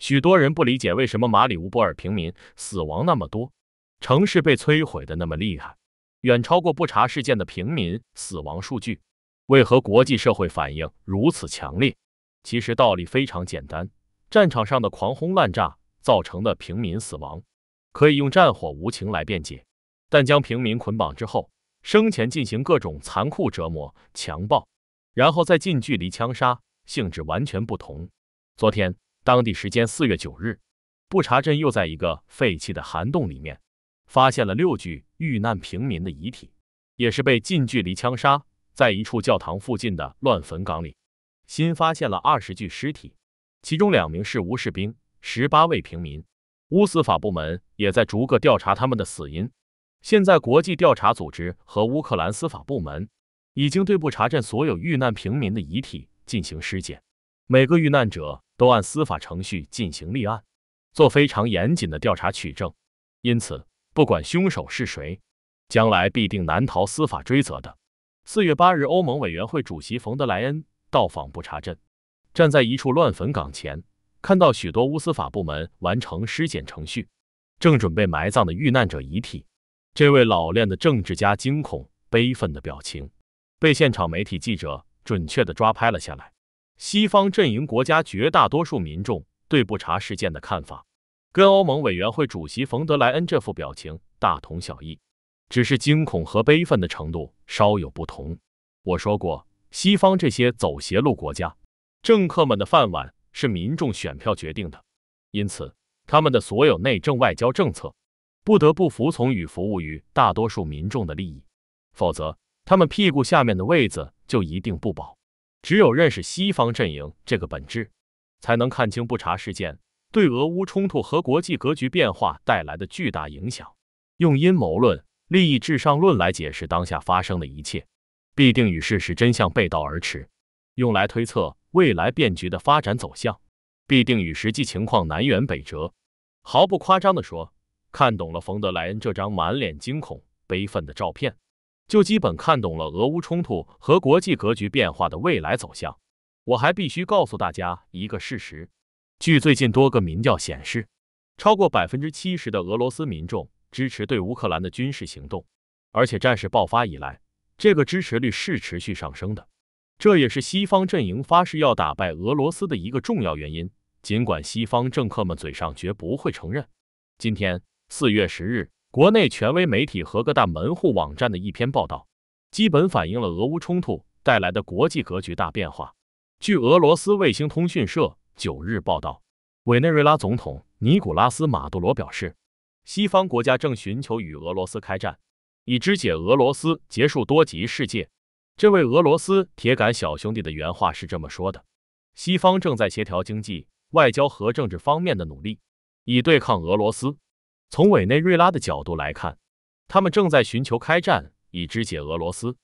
许多人不理解为什么马里乌波尔平民死亡那么多，城市被摧毁的那么厉害，远超过不查事件的平民死亡数据。为何国际社会反应如此强烈？其实道理非常简单：战场上的狂轰滥炸造成的平民死亡，可以用战火无情来辩解；但将平民捆绑之后，生前进行各种残酷折磨、强暴，然后再近距离枪杀，性质完全不同。昨天。当地时间四月九日，布查镇又在一个废弃的涵洞里面发现了六具遇难平民的遗体，也是被近距离枪杀在一处教堂附近的乱坟岗里。新发现了二十具尸体，其中两名是乌士兵，十八位平民。乌司法部门也在逐个调查他们的死因。现在，国际调查组织和乌克兰司法部门已经对布查镇所有遇难平民的遗体进行尸检，每个遇难者。都按司法程序进行立案，做非常严谨的调查取证，因此不管凶手是谁，将来必定难逃司法追责的。四月八日，欧盟委员会主席冯德莱恩到访布查镇，站在一处乱坟岗前，看到许多乌司法部门完成尸检程序，正准备埋葬的遇难者遗体，这位老练的政治家惊恐悲愤的表情，被现场媒体记者准确的抓拍了下来。西方阵营国家绝大多数民众对不查事件的看法，跟欧盟委员会主席冯德莱恩这副表情大同小异，只是惊恐和悲愤的程度稍有不同。我说过，西方这些走邪路国家，政客们的饭碗是民众选票决定的，因此他们的所有内政外交政策，不得不服从与服务于大多数民众的利益，否则他们屁股下面的位子就一定不保。只有认识西方阵营这个本质，才能看清不查事件对俄乌冲突和国际格局变化带来的巨大影响。用阴谋论、利益至上论来解释当下发生的一切，必定与事实真相背道而驰；用来推测未来变局的发展走向，必定与实际情况南辕北辙。毫不夸张地说，看懂了冯德莱恩这张满脸惊恐、悲愤的照片。就基本看懂了俄乌冲突和国际格局变化的未来走向。我还必须告诉大家一个事实：据最近多个民调显示，超过百分之七十的俄罗斯民众支持对乌克兰的军事行动，而且战事爆发以来，这个支持率是持续上升的。这也是西方阵营发誓要打败俄罗斯的一个重要原因，尽管西方政客们嘴上绝不会承认。今天四月十日。国内权威媒体和各大门户网站的一篇报道，基本反映了俄乌冲突带来的国际格局大变化。据俄罗斯卫星通讯社九日报道，委内瑞拉总统尼古拉斯·马杜罗表示，西方国家正寻求与俄罗斯开战，以肢解俄罗斯、结束多极世界。这位俄罗斯铁杆小兄弟的原话是这么说的：“西方正在协调经济、外交和政治方面的努力，以对抗俄罗斯。”从委内瑞拉的角度来看，他们正在寻求开战，以肢解俄罗斯，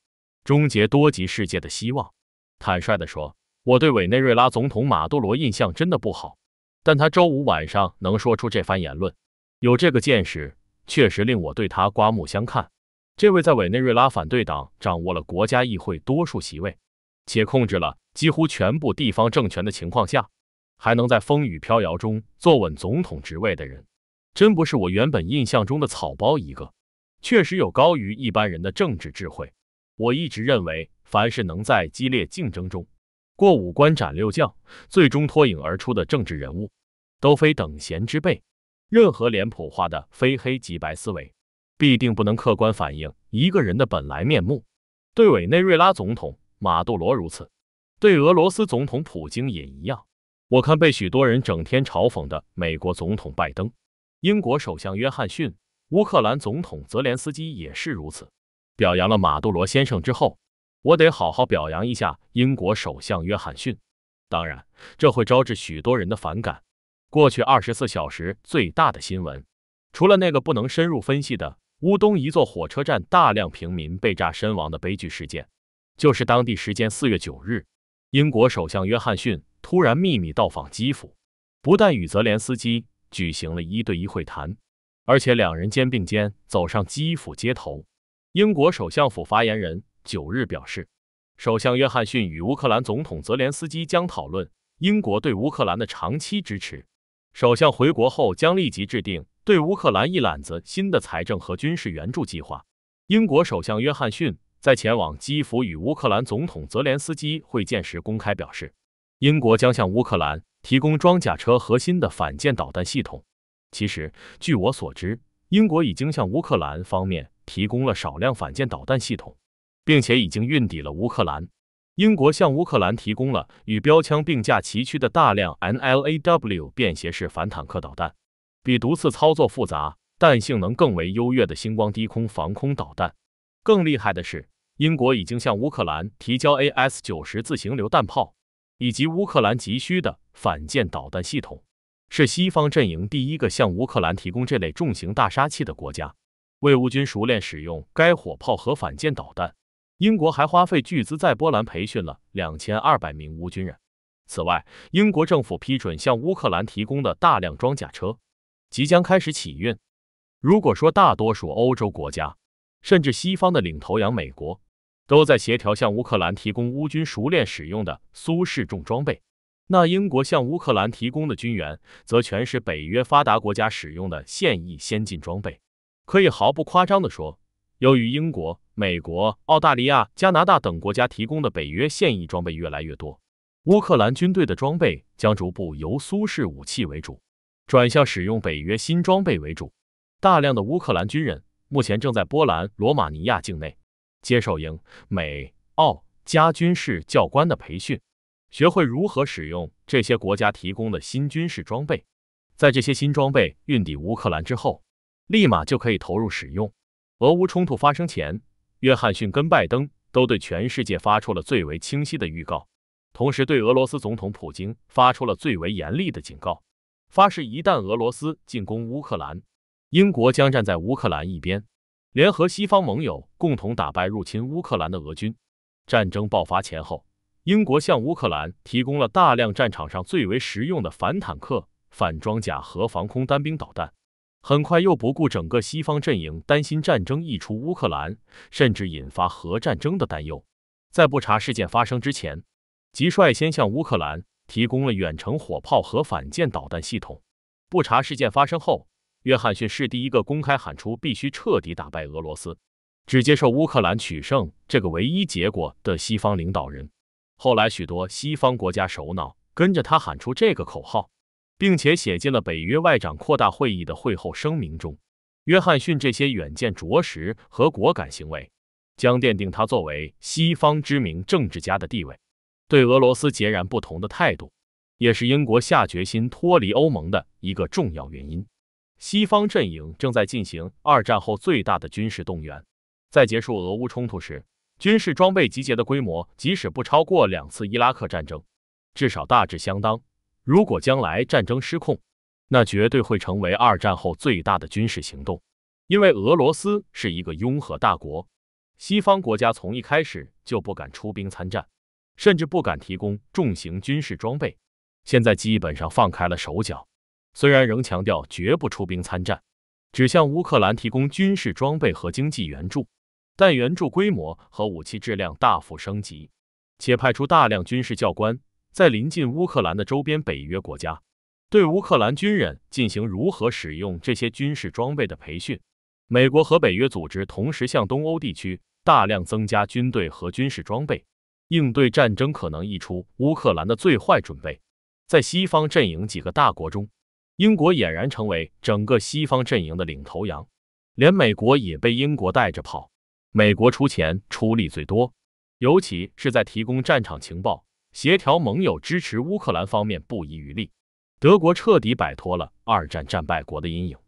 终结多极世界的希望。坦率地说，我对委内瑞拉总统马杜罗印象真的不好，但他周五晚上能说出这番言论，有这个见识，确实令我对他刮目相看。这位在委内瑞拉反对党掌握了国家议会多数席位，且控制了几乎全部地方政权的情况下，还能在风雨飘摇中坐稳总统职位的人。真不是我原本印象中的草包一个，确实有高于一般人的政治智慧。我一直认为，凡是能在激烈竞争中过五关斩六将，最终脱颖而出的政治人物，都非等闲之辈。任何脸谱化的非黑即白思维，必定不能客观反映一个人的本来面目。对委内瑞拉总统马杜罗如此，对俄罗斯总统普京也一样。我看被许多人整天嘲讽的美国总统拜登。英国首相约翰逊、乌克兰总统泽连斯基也是如此，表扬了马杜罗先生之后，我得好好表扬一下英国首相约翰逊。当然，这会招致许多人的反感。过去二十四小时最大的新闻，除了那个不能深入分析的乌东一座火车站大量平民被炸身亡的悲剧事件，就是当地时间四月九日，英国首相约翰逊突然秘密到访基辅，不但与泽连斯基。举行了一对一会谈，而且两人肩并肩走上基辅街头。英国首相府发言人九日表示，首相约翰逊与乌克兰总统泽连斯基将讨论英国对乌克兰的长期支持。首相回国后将立即制定对乌克兰一揽子新的财政和军事援助计划。英国首相约翰逊在前往基辅与乌克兰总统泽连斯基会见时公开表示，英国将向乌克兰。提供装甲车核心的反舰导弹系统。其实，据我所知，英国已经向乌克兰方面提供了少量反舰导弹系统，并且已经运抵了乌克兰。英国向乌克兰提供了与标枪并驾齐驱的大量 NLAW 便携式反坦克导弹，比毒刺操作复杂但性能更为优越的星光低空防空导弹。更厉害的是，英国已经向乌克兰提交 AS-90 自行榴弹炮。以及乌克兰急需的反舰导弹系统，是西方阵营第一个向乌克兰提供这类重型大杀器的国家。为乌军熟练使用该火炮和反舰导弹，英国还花费巨资在波兰培训了两千二百名乌军人。此外，英国政府批准向乌克兰提供的大量装甲车，即将开始起运。如果说大多数欧洲国家，甚至西方的领头羊美国，都在协调向乌克兰提供乌军熟练使用的苏式重装备，那英国向乌克兰提供的军援则全是北约发达国家使用的现役先进装备。可以毫不夸张地说，由于英国、美国、澳大利亚、加拿大等国家提供的北约现役装备越来越多，乌克兰军队的装备将逐步由苏式武器为主，转向使用北约新装备为主。大量的乌克兰军人目前正在波兰、罗马尼亚境内。接受英、美、澳加军事教官的培训，学会如何使用这些国家提供的新军事装备。在这些新装备运抵乌克兰之后，立马就可以投入使用。俄乌冲突发生前，约翰逊跟拜登都对全世界发出了最为清晰的预告，同时对俄罗斯总统普京发出了最为严厉的警告，发誓一旦俄罗斯进攻乌克兰，英国将站在乌克兰一边。联合西方盟友共同打败入侵乌克兰的俄军。战争爆发前后，英国向乌克兰提供了大量战场上最为实用的反坦克、反装甲和防空单兵导弹。很快又不顾整个西方阵营担心战争溢出乌克兰，甚至引发核战争的担忧，在布查事件发生之前，即率先向乌克兰提供了远程火炮和反舰导弹系统。布查事件发生后。约翰逊是第一个公开喊出必须彻底打败俄罗斯，只接受乌克兰取胜这个唯一结果的西方领导人。后来，许多西方国家首脑跟着他喊出这个口号，并且写进了北约外长扩大会议的会后声明中。约翰逊这些远见卓识和果敢行为，将奠定他作为西方知名政治家的地位。对俄罗斯截然不同的态度，也是英国下决心脱离欧盟的一个重要原因。西方阵营正在进行二战后最大的军事动员，在结束俄乌冲突时，军事装备集结的规模即使不超过两次伊拉克战争，至少大致相当。如果将来战争失控，那绝对会成为二战后最大的军事行动，因为俄罗斯是一个拥核大国，西方国家从一开始就不敢出兵参战，甚至不敢提供重型军事装备，现在基本上放开了手脚。虽然仍强调绝不出兵参战，只向乌克兰提供军事装备和经济援助，但援助规模和武器质量大幅升级，且派出大量军事教官在临近乌克兰的周边北约国家，对乌克兰军人进行如何使用这些军事装备的培训。美国和北约组织同时向东欧地区大量增加军队和军事装备，应对战争可能溢出乌克兰的最坏准备。在西方阵营几个大国中，英国俨然成为整个西方阵营的领头羊，连美国也被英国带着跑。美国出钱出力最多，尤其是在提供战场情报、协调盟友支持乌克兰方面不遗余力。德国彻底摆脱了二战战败国的阴影，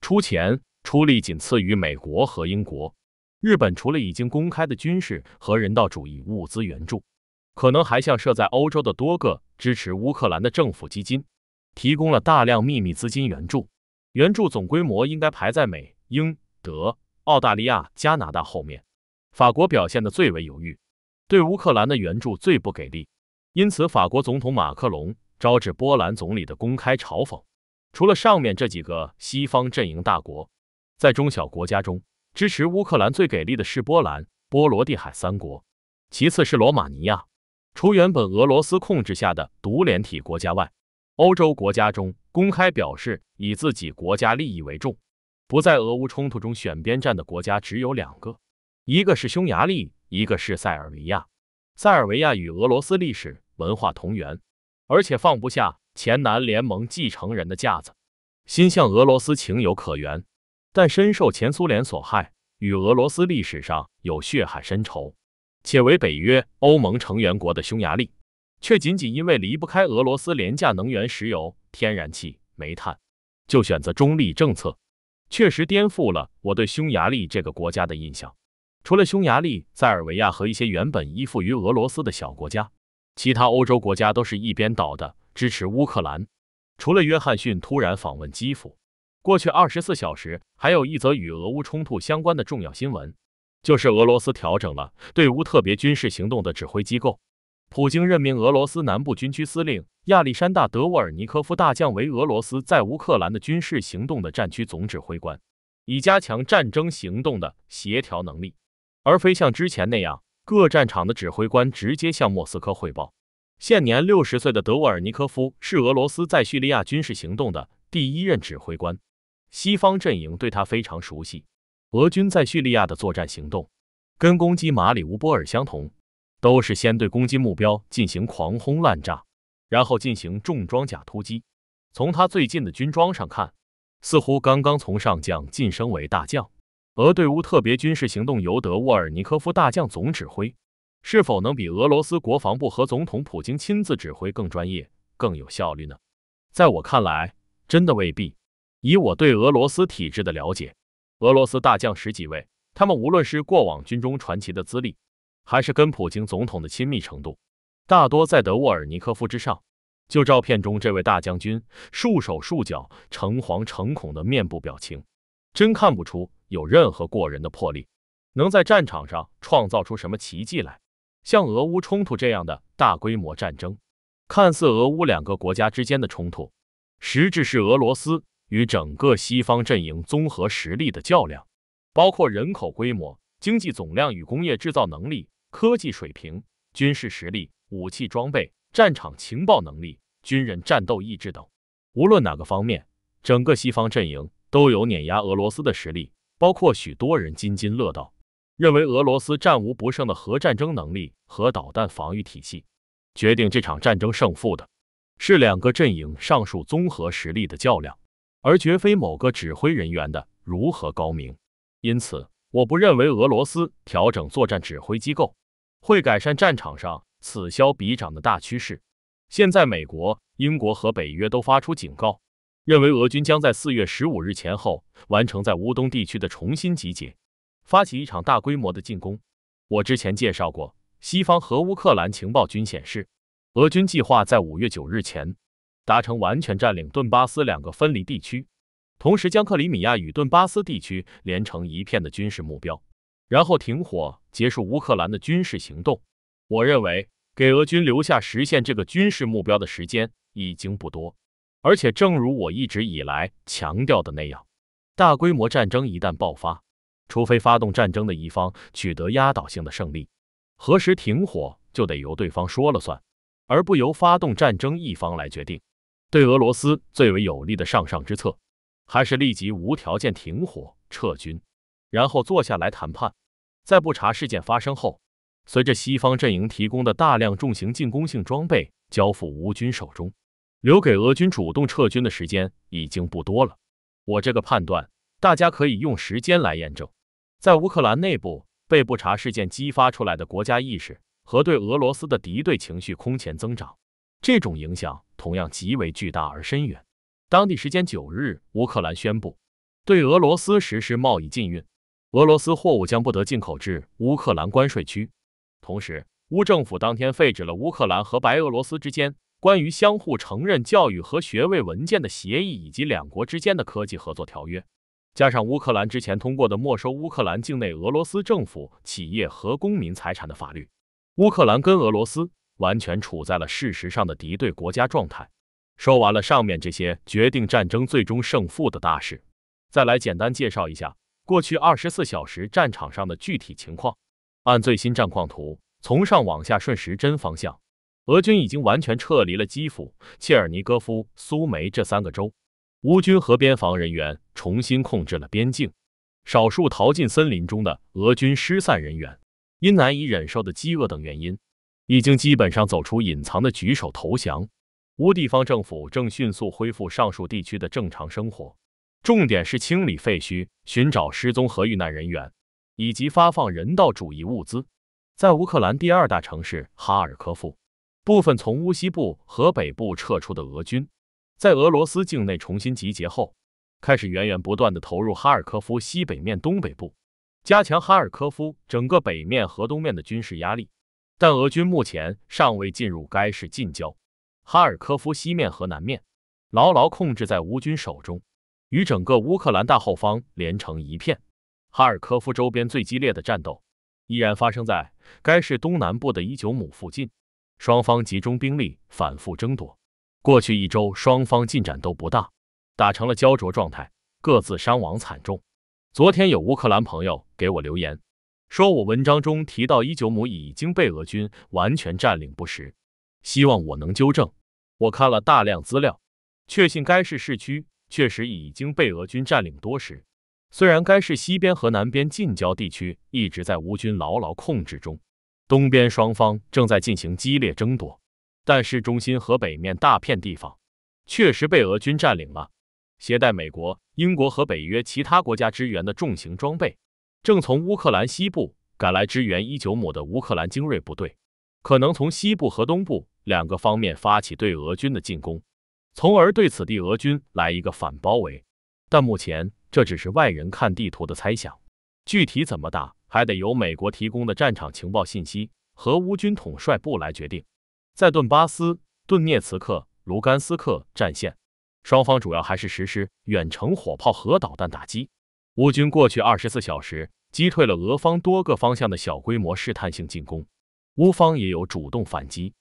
出钱出力仅次于美国和英国。日本除了已经公开的军事和人道主义物资援助，可能还向设在欧洲的多个支持乌克兰的政府基金。提供了大量秘密资金援助，援助总规模应该排在美、英、德、澳大利亚、加拿大后面。法国表现得最为犹豫，对乌克兰的援助最不给力，因此法国总统马克龙招致波兰总理的公开嘲讽。除了上面这几个西方阵营大国，在中小国家中，支持乌克兰最给力的是波兰、波罗的海三国，其次是罗马尼亚。除原本俄罗斯控制下的独联体国家外。欧洲国家中公开表示以自己国家利益为重，不在俄乌冲突中选边站的国家只有两个，一个是匈牙利，一个是塞尔维亚。塞尔维亚与俄罗斯历史文化同源，而且放不下前南联盟继承人的架子，心向俄罗斯情有可原，但深受前苏联所害，与俄罗斯历史上有血海深仇，且为北约、欧盟成员国的匈牙利。却仅仅因为离不开俄罗斯廉价能源石油、天然气、煤炭，就选择中立政策，确实颠覆了我对匈牙利这个国家的印象。除了匈牙利、塞尔维亚和一些原本依附于俄罗斯的小国家，其他欧洲国家都是一边倒的支持乌克兰。除了约翰逊突然访问基辅，过去二十四小时还有一则与俄乌冲突相关的重要新闻，就是俄罗斯调整了对乌特别军事行动的指挥机构。普京任命俄罗斯南部军区司令亚历山大·德沃尔尼科夫大将为俄罗斯在乌克兰的军事行动的战区总指挥官，以加强战争行动的协调能力，而非像之前那样各战场的指挥官直接向莫斯科汇报。现年六十岁的德沃尔尼科夫是俄罗斯在叙利亚军事行动的第一任指挥官，西方阵营对他非常熟悉。俄军在叙利亚的作战行动，跟攻击马里乌波尔相同。都是先对攻击目标进行狂轰滥炸，然后进行重装甲突击。从他最近的军装上看，似乎刚刚从上将晋升为大将。俄对乌特别军事行动由德沃尔尼科夫大将总指挥，是否能比俄罗斯国防部和总统普京亲自指挥更专业、更有效率呢？在我看来，真的未必。以我对俄罗斯体制的了解，俄罗斯大将十几位，他们无论是过往军中传奇的资历，还是跟普京总统的亲密程度，大多在德沃尔尼科夫之上。就照片中这位大将军束手束脚、诚惶诚恐的面部表情，真看不出有任何过人的魄力，能在战场上创造出什么奇迹来。像俄乌冲突这样的大规模战争，看似俄乌两个国家之间的冲突，实质是俄罗斯与整个西方阵营综合实力的较量，包括人口规模、经济总量与工业制造能力。科技水平、军事实力、武器装备、战场情报能力、军人战斗意志等，无论哪个方面，整个西方阵营都有碾压俄罗斯的实力。包括许多人津津乐道，认为俄罗斯战无不胜的核战争能力和导弹防御体系，决定这场战争胜负的，是两个阵营上述综合实力的较量，而绝非某个指挥人员的如何高明。因此，我不认为俄罗斯调整作战指挥机构。会改善战场上此消彼长的大趋势。现在，美国、英国和北约都发出警告，认为俄军将在四月十五日前后完成在乌东地区的重新集结，发起一场大规模的进攻。我之前介绍过，西方和乌克兰情报均显示，俄军计划在五月九日前达成完全占领顿巴斯两个分离地区，同时将克里米亚与顿巴斯地区连成一片的军事目标。然后停火，结束乌克兰的军事行动。我认为给俄军留下实现这个军事目标的时间已经不多。而且，正如我一直以来强调的那样，大规模战争一旦爆发，除非发动战争的一方取得压倒性的胜利，何时停火就得由对方说了算，而不由发动战争一方来决定。对俄罗斯最为有利的上上之策，还是立即无条件停火、撤军。然后坐下来谈判，在布查事件发生后，随着西方阵营提供的大量重型进攻性装备交付乌军手中，留给俄军主动撤军的时间已经不多了。我这个判断，大家可以用时间来验证。在乌克兰内部，被布查事件激发出来的国家意识和对俄罗斯的敌对情绪空前增长，这种影响同样极为巨大而深远。当地时间九日，乌克兰宣布对俄罗斯实施贸易禁运。俄罗斯货物将不得进口至乌克兰关税区。同时，乌政府当天废止了乌克兰和白俄罗斯之间关于相互承认教育和学位文件的协议，以及两国之间的科技合作条约。加上乌克兰之前通过的没收乌克兰境内俄罗斯政府企业和公民财产的法律，乌克兰跟俄罗斯完全处在了事实上的敌对国家状态。说完了上面这些决定战争最终胜负的大事，再来简单介绍一下。过去二十四小时战场上的具体情况，按最新战况图，从上往下顺时针方向，俄军已经完全撤离了基辅、切尔尼戈夫、苏梅这三个州，乌军和边防人员重新控制了边境，少数逃进森林中的俄军失散人员，因难以忍受的饥饿等原因，已经基本上走出隐藏的举手投降，乌地方政府正迅速恢复上述地区的正常生活。重点是清理废墟、寻找失踪和遇难人员，以及发放人道主义物资。在乌克兰第二大城市哈尔科夫，部分从乌西部和北部撤出的俄军，在俄罗斯境内重新集结后，开始源源不断的投入哈尔科夫西北面、东北部，加强哈尔科夫整个北面和东面的军事压力。但俄军目前尚未进入该市近郊，哈尔科夫西面和南面牢牢控制在乌军手中。与整个乌克兰大后方连成一片。哈尔科夫周边最激烈的战斗依然发生在该市东南部的伊久姆附近，双方集中兵力反复争夺。过去一周，双方进展都不大，打成了胶着状态，各自伤亡惨重。昨天有乌克兰朋友给我留言，说我文章中提到伊久姆已经被俄军完全占领不实，希望我能纠正。我看了大量资料，确信该市市区。确实已经被俄军占领多时。虽然该市西边和南边近郊地区一直在乌军牢牢控制中，东边双方正在进行激烈争夺，但市中心和北面大片地方确实被俄军占领了。携带美国、英国和北约其他国家支援的重型装备，正从乌克兰西部赶来支援伊久姆的乌克兰精锐部队，可能从西部和东部两个方面发起对俄军的进攻。从而对此地俄军来一个反包围，但目前这只是外人看地图的猜想，具体怎么打还得由美国提供的战场情报信息和乌军统帅部来决定。在顿巴斯、顿涅茨克、卢甘斯克战线，双方主要还是实施远程火炮和导弹打击。乌军过去二十四小时击退了俄方多个方向的小规模试探性进攻，乌方也有主动反击。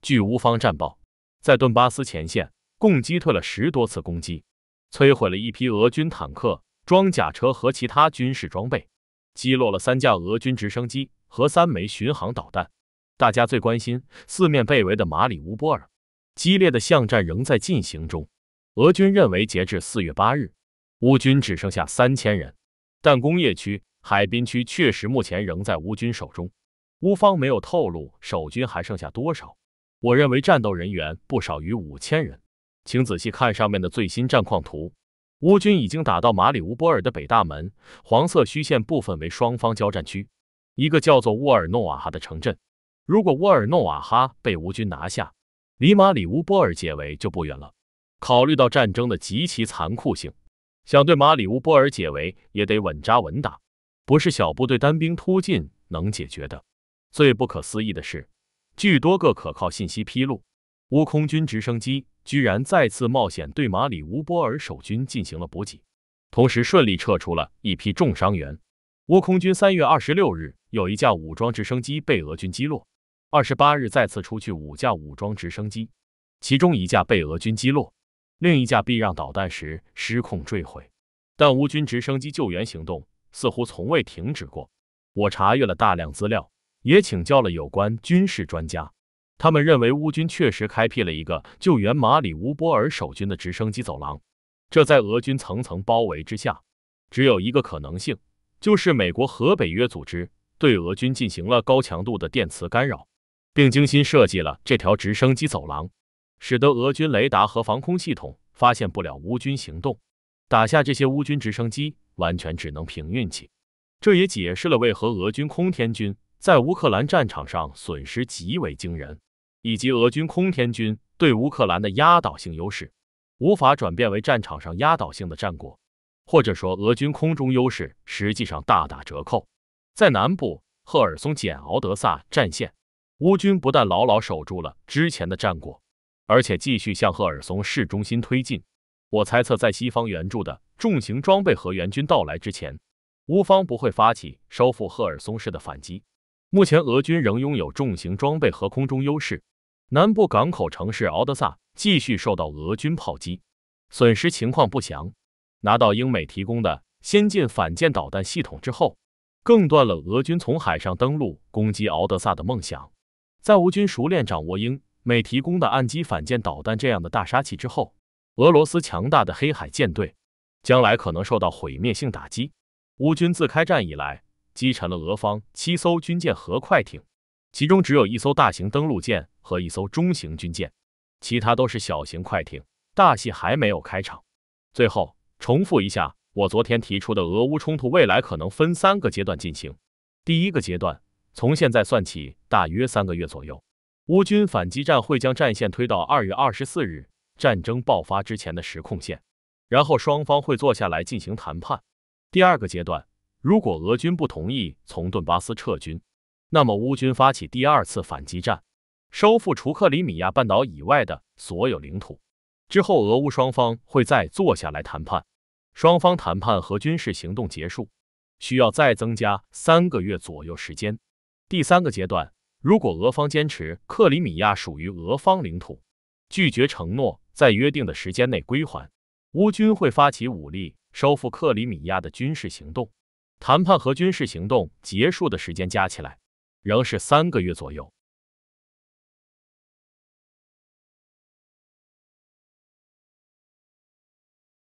据乌方战报，在顿巴斯前线。共击退了十多次攻击，摧毁了一批俄军坦克、装甲车和其他军事装备，击落了三架俄军直升机和三枚巡航导弹。大家最关心四面被围的马里乌波尔，激烈的巷战仍在进行中。俄军认为，截至四月八日，乌军只剩下三千人，但工业区、海滨区确实目前仍在乌军手中。乌方没有透露守军还剩下多少，我认为战斗人员不少于五千人。请仔细看上面的最新战况图，乌军已经打到马里乌波尔的北大门，黄色虚线部分为双方交战区。一个叫做沃尔诺瓦哈的城镇，如果沃尔诺瓦哈被乌军拿下，离马里乌波尔解围就不远了。考虑到战争的极其残酷性，想对马里乌波尔解围也得稳扎稳打，不是小部队单兵突进能解决的。最不可思议的是，据多个可靠信息披露，乌空军直升机。居然再次冒险对马里乌波尔守军进行了补给，同时顺利撤出了一批重伤员。乌空军三月二十六日有一架武装直升机被俄军击落，二十八日再次出去五架武装直升机，其中一架被俄军击落，另一架避让导弹时失控坠毁。但乌军直升机救援行动似乎从未停止过。我查阅了大量资料，也请教了有关军事专家。他们认为乌军确实开辟了一个救援马里乌波尔守军的直升机走廊，这在俄军层层包围之下，只有一个可能性，就是美国和北约组织对俄军进行了高强度的电磁干扰，并精心设计了这条直升机走廊，使得俄军雷达和防空系统发现不了乌军行动，打下这些乌军直升机完全只能凭运气。这也解释了为何俄军空天军在乌克兰战场上损失极为惊人。以及俄军空天军对乌克兰的压倒性优势，无法转变为战场上压倒性的战果，或者说俄军空中优势实际上大打折扣。在南部赫尔松简敖德萨战线，乌军不但牢牢守住了之前的战果，而且继续向赫尔松市中心推进。我猜测，在西方援助的重型装备和援军到来之前，乌方不会发起收复赫尔松市的反击。目前，俄军仍拥有重型装备和空中优势。南部港口城市敖德萨继续受到俄军炮击，损失情况不详。拿到英美提供的先进反舰导弹系统之后，更断了俄军从海上登陆攻击敖德萨的梦想。在乌军熟练掌握英美提供的岸基反舰导弹这样的大杀器之后，俄罗斯强大的黑海舰队将来可能受到毁灭性打击。乌军自开战以来，击沉了俄方七艘军舰和快艇。其中只有一艘大型登陆舰和一艘中型军舰，其他都是小型快艇。大戏还没有开场。最后重复一下我昨天提出的，俄乌冲突未来可能分三个阶段进行。第一个阶段，从现在算起大约三个月左右，乌军反击战会将战线推到二月二十四日战争爆发之前的实控线，然后双方会坐下来进行谈判。第二个阶段，如果俄军不同意从顿巴斯撤军。那么，乌军发起第二次反击战，收复除克里米亚半岛以外的所有领土之后，俄乌双方会再坐下来谈判。双方谈判和军事行动结束，需要再增加三个月左右时间。第三个阶段，如果俄方坚持克里米亚属于俄方领土，拒绝承诺在约定的时间内归还，乌军会发起武力收复克里米亚的军事行动。谈判和军事行动结束的时间加起来。仍是三个月左右。